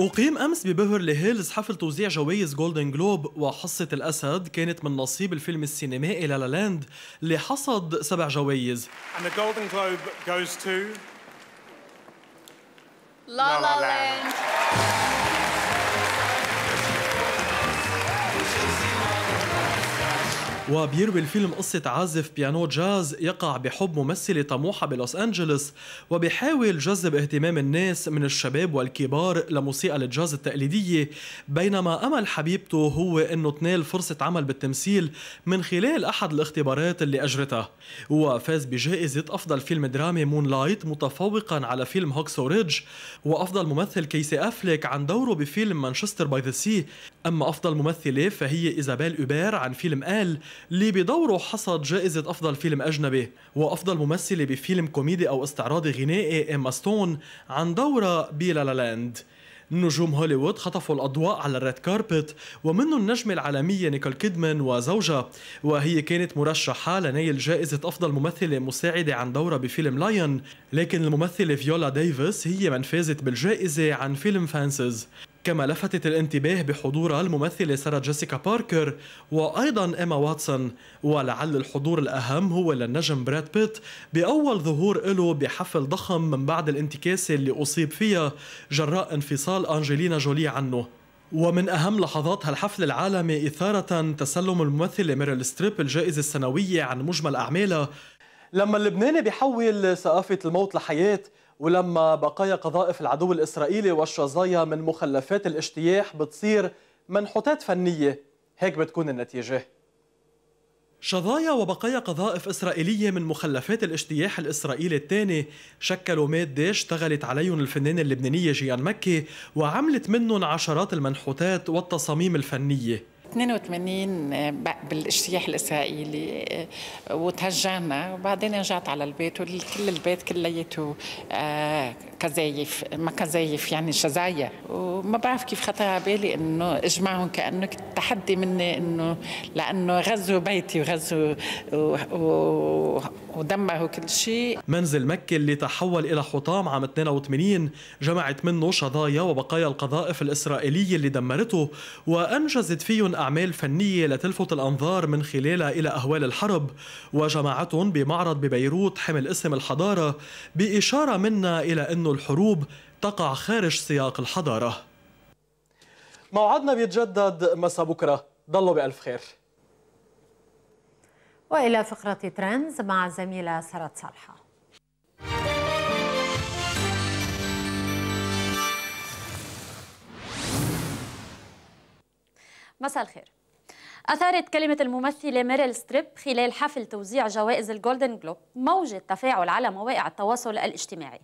Speaker 18: أقيم أمس ببيفرلي هيلز حفل توزيع جوائز جولدن جلوب وحصة الأسد كانت من نصيب الفيلم السينمائي لا لاند اللي حصد سبع جوائز.
Speaker 5: And the Golden Globe goes to
Speaker 13: La La, La Land.
Speaker 18: وبيروي الفيلم قصة عازف بيانو جاز يقع بحب ممثلة طموحة بلوس أنجلوس وبيحاول جذب اهتمام الناس من الشباب والكبار لموسيقى الجاز التقليدية بينما أمل حبيبته هو أنه تنال فرصة عمل بالتمثيل من خلال أحد الاختبارات اللي أجرتها وفاز بجائزة أفضل فيلم درامي مون لايت متفوقا على فيلم هوكسو ريدج وأفضل ممثل كيسي أفليك عن دوره بفيلم مانشستر باي ذا سي أما أفضل ممثلة فهي إيزابيل أوبير عن فيلم آل اللي بدوره حصد جائزة أفضل فيلم أجنبي وأفضل ممثلة بفيلم كوميدي أو استعراضي غنائي إيما ستون عن دورها بيلا لاند نجوم هوليوود خطفوا الأضواء على الريد كاربت ومنه النجمة العالمية نيكول كيدمان وزوجها وهي كانت مرشحة لنيل جائزة أفضل ممثلة مساعدة عن دورها بفيلم لايون لكن الممثلة فيولا ديفيس هي من فازت بالجائزة عن فيلم فانسز كما لفتت الانتباه بحضورها الممثلة سارة جيسيكا باركر وأيضا إيما واتسون ولعل الحضور الأهم هو للنجم براد بيت بأول ظهور له بحفل ضخم من بعد الانتكاسة اللي أصيب فيها جراء انفصال أنجلينا جولي عنه ومن أهم لحظات هالحفل العالمي إثارة تسلم الممثلة ميريل ستريب الجائزة السنوية عن مجمل أعمالها لما اللبناني بيحول ثقافة الموت لحياة ولما بقايا قذائف العدو الإسرائيلي والشظايا من مخلفات الاجتياح بتصير منحوتات فنية هيك بتكون النتيجة شظايا وبقايا قذائف إسرائيلية من مخلفات الاجتياح الإسرائيلي الثاني شكلوا مادة اشتغلت عليهم الفنانة اللبنانية جيان مكي وعملت منهم عشرات المنحوتات والتصاميم الفنية
Speaker 1: 82 آه، بالاجتياح الاسرائيلي آه، وتهجرنا وبعدين رجعت على البيت وكل البيت كليته آه، كزايف ما كزايف يعني شزايا وما بعرف كيف خطر على بالي انه اجمعهم كانه تحدي مني انه لانه غزوا بيتي وغزوا و...
Speaker 18: و... ودمروا كل شيء منزل مكة اللي تحول إلى حطام عام 82 جمعت منه شظايا وبقايا القذائف الإسرائيلية اللي دمرته وأنجزت فيهم أعمال فنية لتلفت الأنظار من خلالها إلى أهوال الحرب وجمعتهم بمعرض ببيروت حمل اسم الحضارة بإشارة منا إلى أنه الحروب تقع خارج سياق الحضارة موعدنا بيتجدد مساء بكرة ضلوا بألف خير
Speaker 1: والى فقره ترندز مع الزميله سارة صالحه
Speaker 19: مساء الخير أثارت كلمة الممثلة ميريل ستريب خلال حفل توزيع جوائز الجولدن جلوب موجة تفاعل على مواقع التواصل الاجتماعي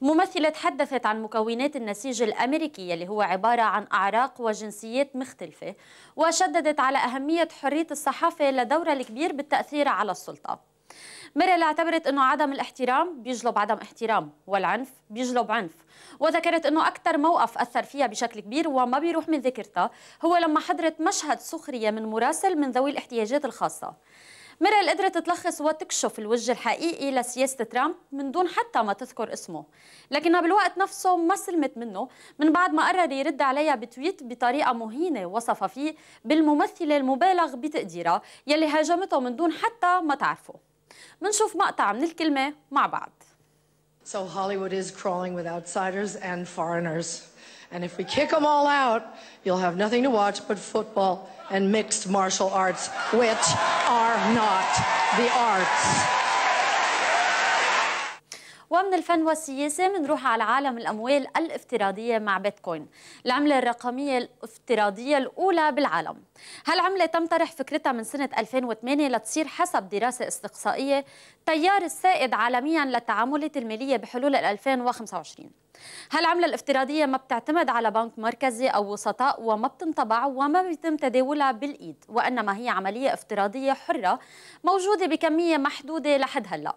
Speaker 19: ممثلة تحدثت عن مكونات النسيج الأمريكي اللي هو عبارة عن أعراق وجنسيات مختلفة وشددت على أهمية حرية الصحافة لدورها الكبير بالتأثير على السلطة ميريل اعتبرت انه عدم الاحترام بيجلب عدم احترام والعنف بيجلب عنف وذكرت انه اكثر موقف اثر فيها بشكل كبير وما بيروح من ذكرتها هو لما حضرت مشهد سخريه من مراسل من ذوي الاحتياجات الخاصه ميريل قدرت تلخص وتكشف الوجه الحقيقي لسياسة ترامب من دون حتى ما تذكر اسمه لكنها بالوقت نفسه ما سلمت منه من بعد ما قرر يرد عليها بتويت بطريقة مهينة وصف فيه بالممثلة المبالغ بتقديرها يلي هاجمته من دون حتى ما تعرفه منشوف مقطع من الكلمة مع بعض
Speaker 3: So Hollywood is
Speaker 11: crawling with outsiders and foreigners. And if we kick them all out, you'll have nothing to watch but football and mixed martial arts, which are not
Speaker 19: the arts. ومن الفن والسياسة بنروح على عالم الأموال الافتراضية مع بيتكوين العملة الرقمية الافتراضية الأولى بالعالم هالعملة تم طرح فكرتها من سنة 2008 لتصير حسب دراسة استقصائية تيار السائد عالميا للتعاملات الماليه بحلول 2025 هالعملة الافتراضية ما بتعتمد على بنك مركزي أو وسطاء وما بتنطبع وما بيتم تداولها بالإيد وإنما هي عملية افتراضية حرة موجودة بكمية محدودة لحد هلأ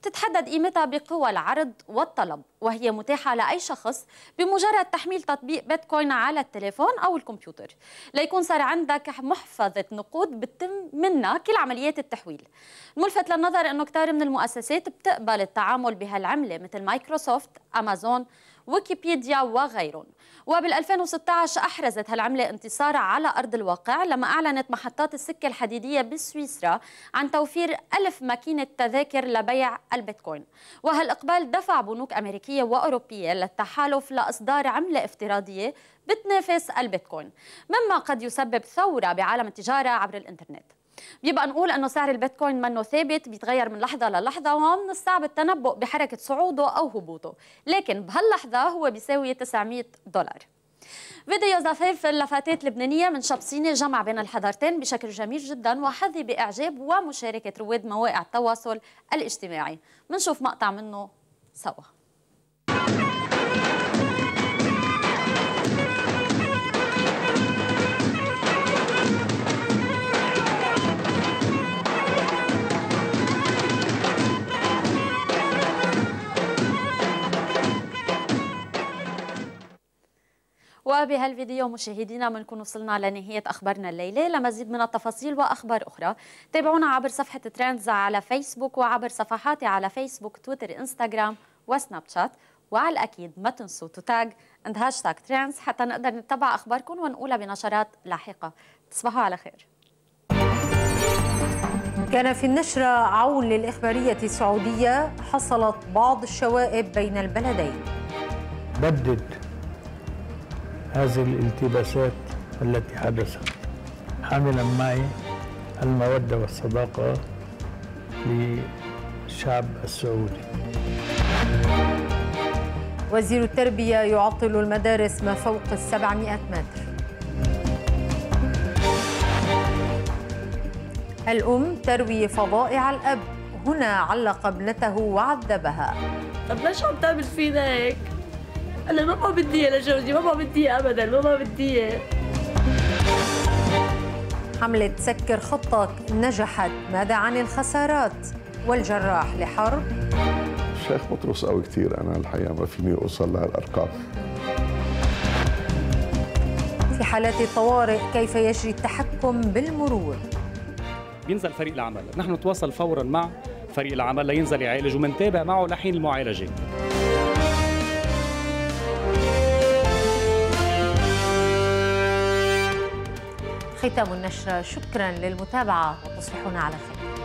Speaker 19: بتتحدد قيمتها بقوى العرض والطلب وهي متاحة لأي شخص بمجرد تحميل تطبيق بيتكوين على التليفون أو الكمبيوتر ليكون صار عندك محفظة نقود بتتم منها كل عمليات التحويل الملفت للنظر أنه كتار من المؤسسات بتقبل التعامل بهالعملة مثل مايكروسوفت أمازون ويكيبيديا وغيرهم وبال2016 أحرزت هالعملة انتصار على أرض الواقع لما أعلنت محطات السكة الحديدية بسويسرا عن توفير ألف ماكينة تذاكر لبيع البيتكوين وهالإقبال دفع بنوك أمريكية وأوروبية للتحالف لإصدار عملة افتراضية بتنافس البيتكوين مما قد يسبب ثورة بعالم التجارة عبر الإنترنت بيبقى نقول انه سعر البيتكوين منه ثابت بيتغير من لحظه للحظه ومن الصعب التنبؤ بحركه صعوده او هبوطه لكن بهاللحظه هو بيساوي 900 دولار فيديو زفاف لفتاة لبنانية من صيني جمع بين الحضارتين بشكل جميل جدا وحظي بإعجاب ومشاركة رواد مواقع التواصل الاجتماعي منشوف مقطع منه سوا وبهالفيديو مشاهدينا بنكون وصلنا لنهاية أخبارنا الليلة لمزيد من التفاصيل وأخبار أخرى تابعونا عبر صفحة ترندز على فيسبوك وعبر صفحاتي على فيسبوك تويتر إنستغرام وسناب شات وعلى الأكيد ما تنسوا تتاج عند هاشتاج ترندز حتى نقدر نتبع أخباركم ونقولها بنشرات لاحقة تصبحوا على خير
Speaker 1: كان في النشرة عون للإخبارية السعودية حصلت بعض الشوائب بين البلدين
Speaker 2: بدد هذه الالتباسات التي حدثت حاملا معي المودة والصداقة للشعب السعودي
Speaker 1: وزير التربية يعطل المدارس ما فوق السبعمائة متر الأم تروي فظائع الأب هنا علق ابنته وعذبها
Speaker 3: طب ليش عم تعمل فينا هيك؟ انا ما بدي اياه لجوزي ما بدي اياه ابدا ما بدي اياه
Speaker 1: حملة سكر خطك نجحت ماذا عن الخسارات والجراح لحرب؟
Speaker 4: الشيخ بطرس قوي كثير أنا الحقيقة ما فيني أوصل لهالأرقام
Speaker 1: في حالات الطوارئ كيف يجري التحكم بالمرور؟
Speaker 5: بينزل فريق العمل نحن نتواصل فورا مع فريق العمل لينزل يعالج ومنتابع معه لحين المعالجة
Speaker 1: ختام النشرة شكرا للمتابعة وتصبحون على خير